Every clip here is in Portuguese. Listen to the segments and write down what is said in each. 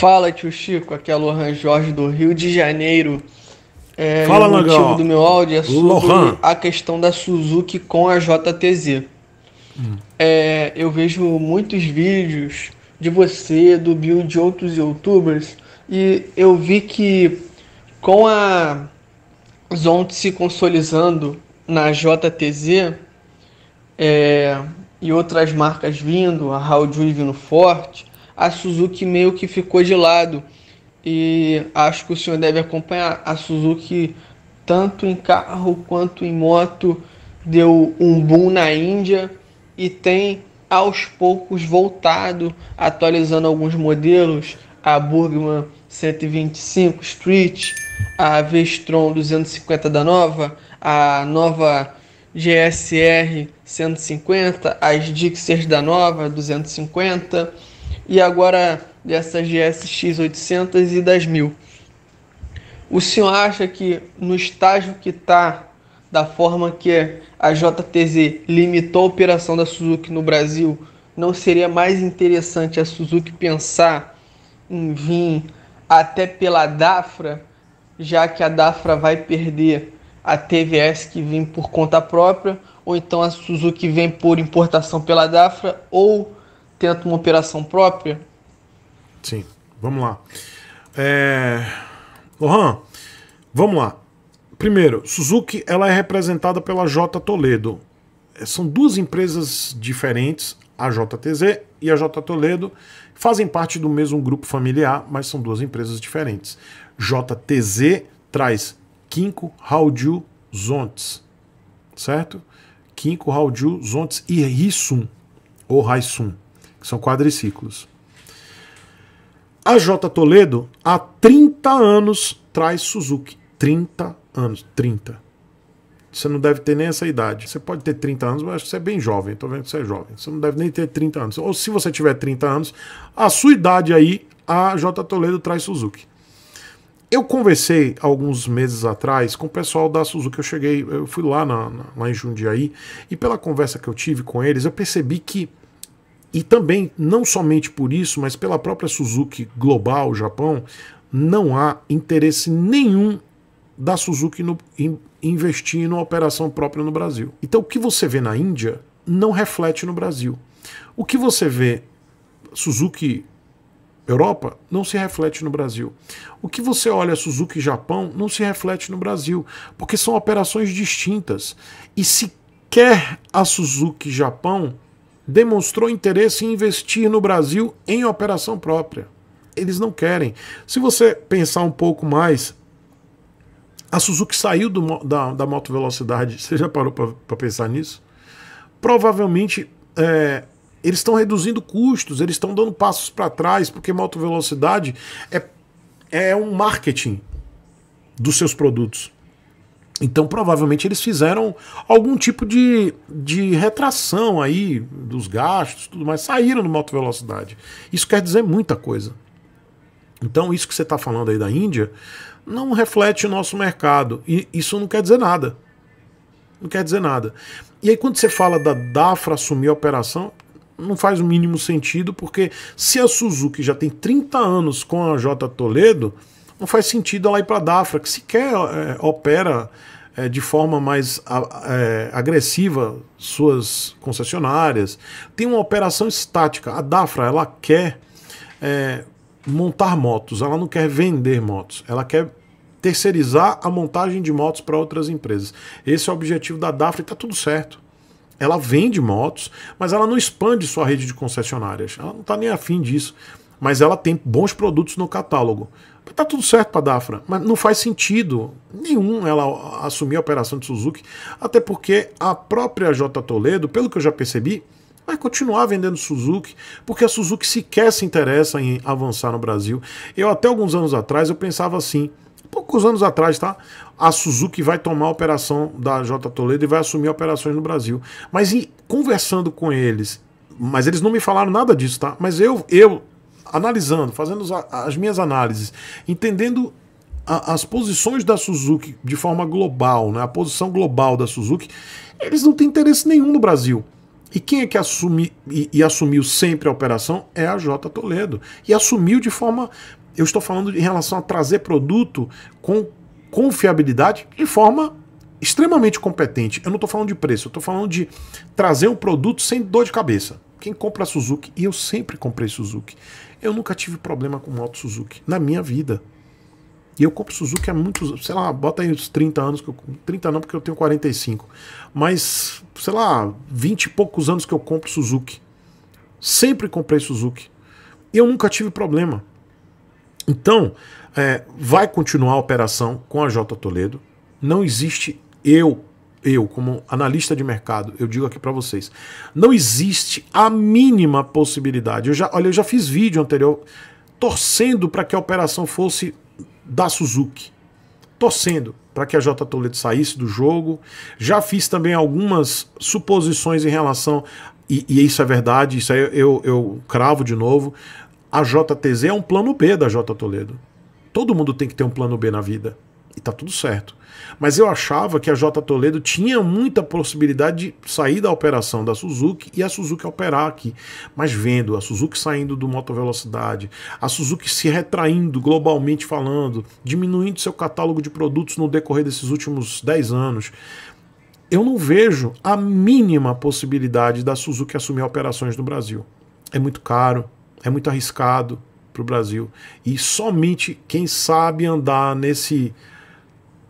Fala, tio Chico, aqui é Lohan Jorge do Rio de Janeiro. É, Fala, O motivo do meu áudio é sobre Lohan. a questão da Suzuki com a JTZ. Hum. É, eu vejo muitos vídeos de você, do Bill de outros youtubers, e eu vi que com a Zont se consolidando na JTZ é, e outras marcas vindo, a Raul vindo forte, a Suzuki meio que ficou de lado. E acho que o senhor deve acompanhar a Suzuki tanto em carro quanto em moto deu um boom na Índia e tem aos poucos voltado atualizando alguns modelos, a Burgman 125 Street, a Vestron 250 da Nova, a nova GSR 150, as Dixers da Nova 250 e agora dessa GSX 800 e das 1000. O senhor acha que no estágio que está, da forma que a JTZ limitou a operação da Suzuki no Brasil, não seria mais interessante a Suzuki pensar em vir até pela Dafra, já que a Dafra vai perder a TVS que vem por conta própria, ou então a Suzuki vem por importação pela Dafra, ou tenta uma operação própria? Sim, vamos lá. É... Lohan, vamos lá. Primeiro, Suzuki ela é representada pela J Toledo. É, são duas empresas diferentes, a JTZ e a J Toledo, fazem parte do mesmo grupo familiar, mas são duas empresas diferentes. JTZ traz Kinko, Haudiu, Zontes, certo? Kinko, Haudiu, Zontes e Risum, ou Raisum. São quadriciclos. A J Toledo, há 30 anos, traz Suzuki. 30 anos, 30. Você não deve ter nem essa idade. Você pode ter 30 anos, mas você é bem jovem. Estou vendo que você é jovem. Você não deve nem ter 30 anos. Ou se você tiver 30 anos, a sua idade aí, a J Toledo traz Suzuki. Eu conversei alguns meses atrás com o pessoal da Suzuki. Eu cheguei, eu fui lá, na, na, lá em Jundiaí, e pela conversa que eu tive com eles, eu percebi que e também, não somente por isso, mas pela própria Suzuki Global Japão, não há interesse nenhum da Suzuki no, em investir numa operação própria no Brasil. Então, o que você vê na Índia não reflete no Brasil. O que você vê Suzuki Europa não se reflete no Brasil. O que você olha Suzuki Japão não se reflete no Brasil, porque são operações distintas. E sequer a Suzuki Japão demonstrou interesse em investir no Brasil em operação própria. Eles não querem. Se você pensar um pouco mais, a Suzuki saiu do, da, da moto velocidade. Você já parou para pensar nisso? Provavelmente é, eles estão reduzindo custos, eles estão dando passos para trás, porque moto velocidade é, é um marketing dos seus produtos. Então, provavelmente, eles fizeram algum tipo de, de retração aí dos gastos, tudo mais, saíram no moto velocidade. Isso quer dizer muita coisa. Então, isso que você está falando aí da Índia não reflete o nosso mercado. E isso não quer dizer nada. Não quer dizer nada. E aí, quando você fala da DAFRA assumir a operação, não faz o mínimo sentido, porque se a Suzuki já tem 30 anos com a J Toledo, não faz sentido ela ir para a DAFRA, que sequer é, opera é, de forma mais é, agressiva suas concessionárias. Tem uma operação estática. A Dafra ela quer é, montar motos, ela não quer vender motos, ela quer terceirizar a montagem de motos para outras empresas. Esse é o objetivo da Dafra e está tudo certo. Ela vende motos, mas ela não expande sua rede de concessionárias. Ela não está nem afim disso mas ela tem bons produtos no catálogo. Tá tudo certo para a Dafra, mas não faz sentido nenhum ela assumir a operação de Suzuki, até porque a própria J Toledo, pelo que eu já percebi, vai continuar vendendo Suzuki, porque a Suzuki sequer se interessa em avançar no Brasil. Eu até alguns anos atrás eu pensava assim, poucos anos atrás, tá? A Suzuki vai tomar a operação da J Toledo e vai assumir operações no Brasil. Mas e, conversando com eles mas eles não me falaram nada disso, tá? Mas eu, eu analisando, fazendo as minhas análises, entendendo a, as posições da Suzuki de forma global, né, a posição global da Suzuki, eles não têm interesse nenhum no Brasil. E quem é que e, e assumiu sempre a operação é a J Toledo. E assumiu de forma. Eu estou falando em relação a trazer produto com confiabilidade de forma extremamente competente. Eu não estou falando de preço, eu estou falando de trazer um produto sem dor de cabeça. Quem compra Suzuki, e eu sempre comprei Suzuki, eu nunca tive problema com moto Suzuki na minha vida. E eu compro Suzuki há muitos, sei lá, bota aí uns 30 anos que eu 30 não porque eu tenho 45, mas sei lá, 20 e poucos anos que eu compro Suzuki. Sempre comprei Suzuki. E eu nunca tive problema. Então, é, vai continuar a operação com a J Toledo. Não existe eu eu, como analista de mercado, eu digo aqui para vocês, não existe a mínima possibilidade. Eu já, olha, eu já fiz vídeo anterior torcendo para que a operação fosse da Suzuki, torcendo para que a J Toledo saísse do jogo. Já fiz também algumas suposições em relação e, e isso é verdade, isso aí eu, eu cravo de novo. A JTZ é um plano B da J Toledo. Todo mundo tem que ter um plano B na vida. E tá tudo certo. Mas eu achava que a J Toledo tinha muita possibilidade de sair da operação da Suzuki e a Suzuki operar aqui. Mas vendo a Suzuki saindo do Moto Velocidade a Suzuki se retraindo globalmente falando, diminuindo seu catálogo de produtos no decorrer desses últimos 10 anos, eu não vejo a mínima possibilidade da Suzuki assumir operações no Brasil. É muito caro, é muito arriscado para o Brasil. E somente quem sabe andar nesse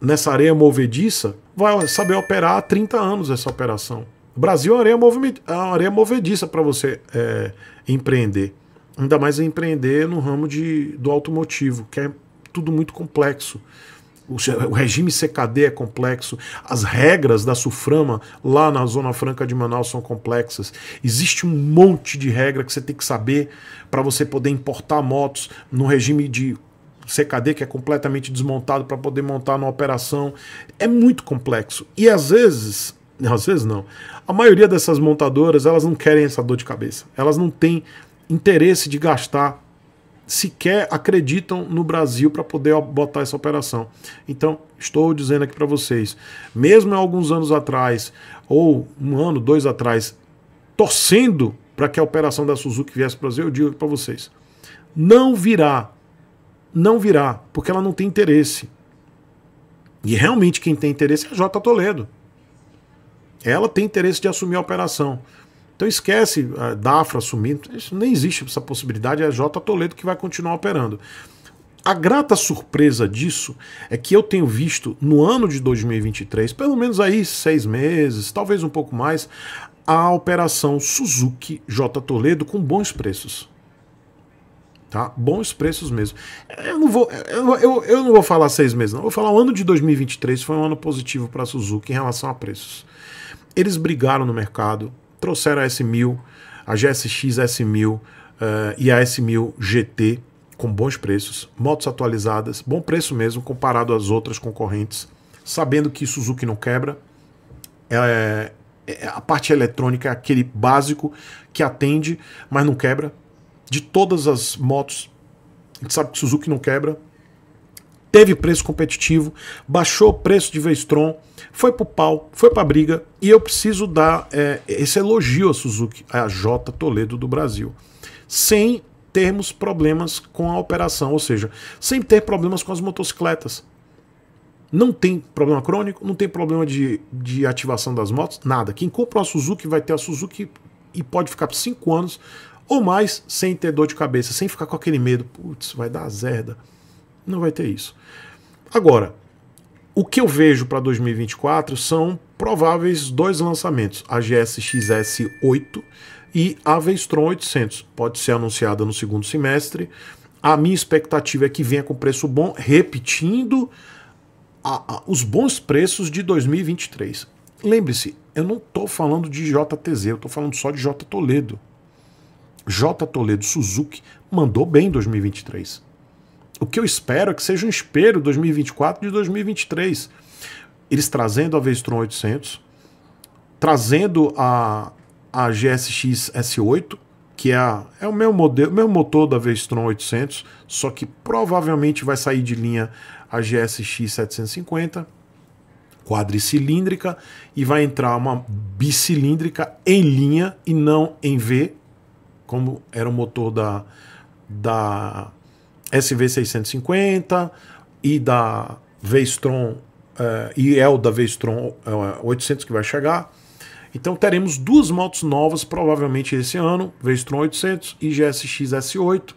nessa areia movediça, vai saber operar há 30 anos essa operação. O Brasil é uma areia, moved... É uma areia movediça para você é, empreender. Ainda mais empreender no ramo de, do automotivo, que é tudo muito complexo. O, o regime CKD é complexo, as regras da Suframa lá na Zona Franca de Manaus são complexas. Existe um monte de regra que você tem que saber para você poder importar motos no regime de CKD que é completamente desmontado para poder montar numa operação. É muito complexo. E às vezes, às vezes não, a maioria dessas montadoras elas não querem essa dor de cabeça. Elas não têm interesse de gastar sequer acreditam no Brasil para poder botar essa operação. Então, estou dizendo aqui para vocês, mesmo alguns anos atrás, ou um ano, dois atrás, torcendo para que a operação da Suzuki viesse para o Brasil, eu digo para vocês, não virá não virá, porque ela não tem interesse. E realmente quem tem interesse é a J. Toledo. Ela tem interesse de assumir a operação. Então esquece a ah, DAFRA assumindo, isso nem existe essa possibilidade, é a J. Toledo que vai continuar operando. A grata surpresa disso é que eu tenho visto no ano de 2023, pelo menos aí seis meses, talvez um pouco mais, a operação Suzuki J. Toledo com bons preços. Tá? Bons preços mesmo. Eu não vou, eu, eu, eu não vou falar seis meses, não. Eu vou falar o ano de 2023 foi um ano positivo para a Suzuki em relação a preços. Eles brigaram no mercado, trouxeram a S1000, a GSX S1000 uh, eh, e a S1000 GT com bons preços, motos atualizadas, bom preço mesmo comparado às outras concorrentes, sabendo que Suzuki não quebra. É, a parte eletrônica é aquele básico que atende, mas não quebra de todas as motos. A gente sabe que Suzuki não quebra. Teve preço competitivo, baixou o preço de Vestron, foi pro pau, foi pra briga, e eu preciso dar é, esse elogio à Suzuki, a J Toledo do Brasil. Sem termos problemas com a operação, ou seja, sem ter problemas com as motocicletas. Não tem problema crônico, não tem problema de, de ativação das motos, nada. Quem compra uma Suzuki vai ter a Suzuki e pode ficar por 5 anos ou mais sem ter dor de cabeça, sem ficar com aquele medo, putz, vai dar zerda. Não vai ter isso. Agora, o que eu vejo para 2024 são prováveis dois lançamentos: a GSX-S 8 e a Vestron 800. Pode ser anunciada no segundo semestre. A minha expectativa é que venha com preço bom, repetindo a, a, os bons preços de 2023. Lembre-se, eu não estou falando de JTZ, eu estou falando só de J Toledo. J. Toledo Suzuki mandou bem em 2023. O que eu espero é que seja um espelho 2024 de 2023. Eles trazendo a Vestron 800, trazendo a, a GSX S8, que é, a, é o meu modelo, meu motor da Vestron 800, só que provavelmente vai sair de linha a GSX 750 quadricilíndrica e vai entrar uma bicilíndrica em linha e não em V, como era o motor da, da SV650 e da V-Strom, uh, eh, e El é da V-Strom uh, 800 que vai chegar. Então teremos duas motos novas provavelmente esse ano, V-Strom 800 e GSX S8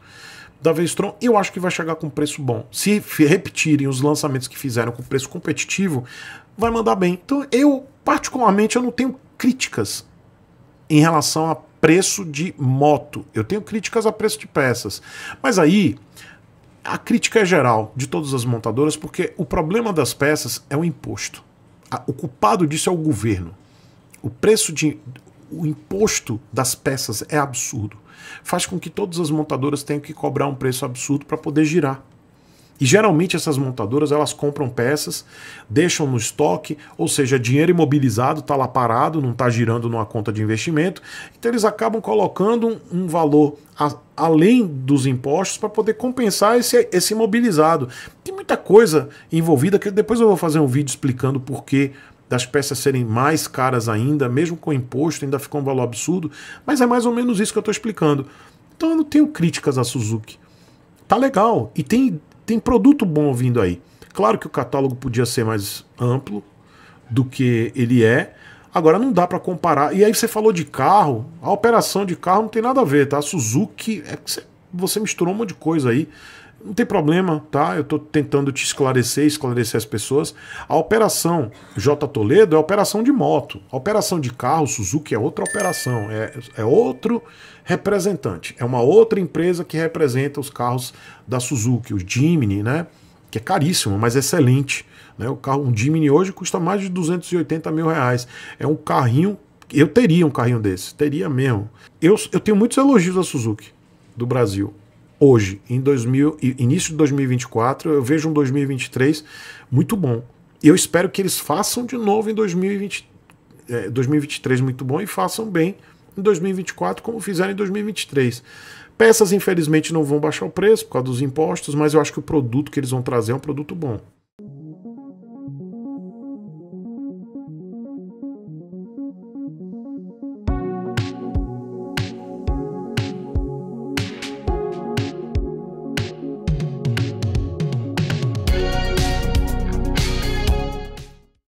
da Vestron, eu acho que vai chegar com preço bom. Se repetirem os lançamentos que fizeram com preço competitivo, vai mandar bem. Então, eu particularmente eu não tenho críticas em relação a preço de moto. Eu tenho críticas a preço de peças. Mas aí a crítica é geral de todas as montadoras, porque o problema das peças é o imposto. O culpado disso é o governo. O preço de. O imposto das peças é absurdo. Faz com que todas as montadoras tenham que cobrar um preço absurdo para poder girar. E geralmente essas montadoras elas compram peças, deixam no estoque, ou seja, dinheiro imobilizado está lá parado, não está girando numa conta de investimento. Então eles acabam colocando um, valor a, além dos impostos para poder compensar esse, esse imobilizado. Tem muita coisa envolvida que depois eu vou fazer um vídeo explicando por que das peças serem mais caras ainda, mesmo com imposto, ainda ficou um valor absurdo, mas é mais ou menos isso que eu estou explicando. Então eu não tenho críticas à Suzuki. Tá legal. E tem tem produto bom vindo aí. Claro que o catálogo podia ser mais amplo do que ele é. Agora não dá para comparar. E aí você falou de carro, a operação de carro não tem nada a ver, tá? A Suzuki, é que você misturou um monte de coisa aí. Não tem problema, tá? Eu estou tentando te esclarecer, esclarecer as pessoas. A operação J Toledo é operação de moto. A operação de carro Suzuki é outra operação, é, é outro representante. É uma outra empresa que representa os carros da Suzuki, os Jimny, né? Que é caríssimo, mas excelente. Né? O carro, um Jimny hoje custa mais de 280 mil reais. É um carrinho. Eu teria um carrinho desse, teria mesmo. Eu, eu tenho muitos elogios da Suzuki do Brasil hoje, em 2000, início de 2024, eu vejo um 2023 muito bom. Eu espero que eles façam de novo em 2020, 2023 é, muito bom e façam bem em 2024 como fizeram em 2023. Peças, infelizmente, não vão baixar o preço por causa dos impostos, mas eu acho que o produto que eles vão trazer é um produto bom.